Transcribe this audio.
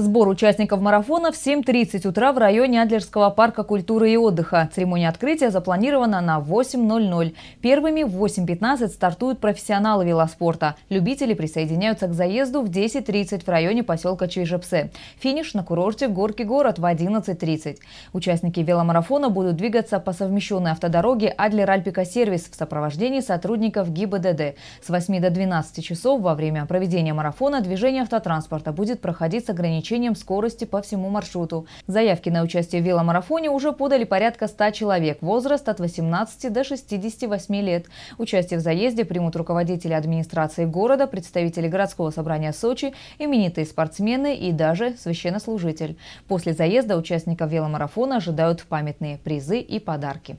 Сбор участников марафона в 7.30 утра в районе Адлерского парка культуры и отдыха. Церемония открытия запланирована на 8.00. Первыми в 8.15 стартуют профессионалы велоспорта. Любители присоединяются к заезду в 10.30 в районе поселка Чижепсе. Финиш на курорте Горки город в 11.30. Участники веломарафона будут двигаться по совмещенной автодороге Адлер-Альпика-сервис в сопровождении сотрудников ГИБДД. С 8 до 12 часов во время проведения марафона движение автотранспорта будет проходить с ограничением увеличением скорости по всему маршруту. Заявки на участие в веломарафоне уже подали порядка 100 человек, возраст от 18 до 68 лет. Участие в заезде примут руководители администрации города, представители городского собрания Сочи, именитые спортсмены и даже священнослужитель. После заезда участников веломарафона ожидают памятные призы и подарки.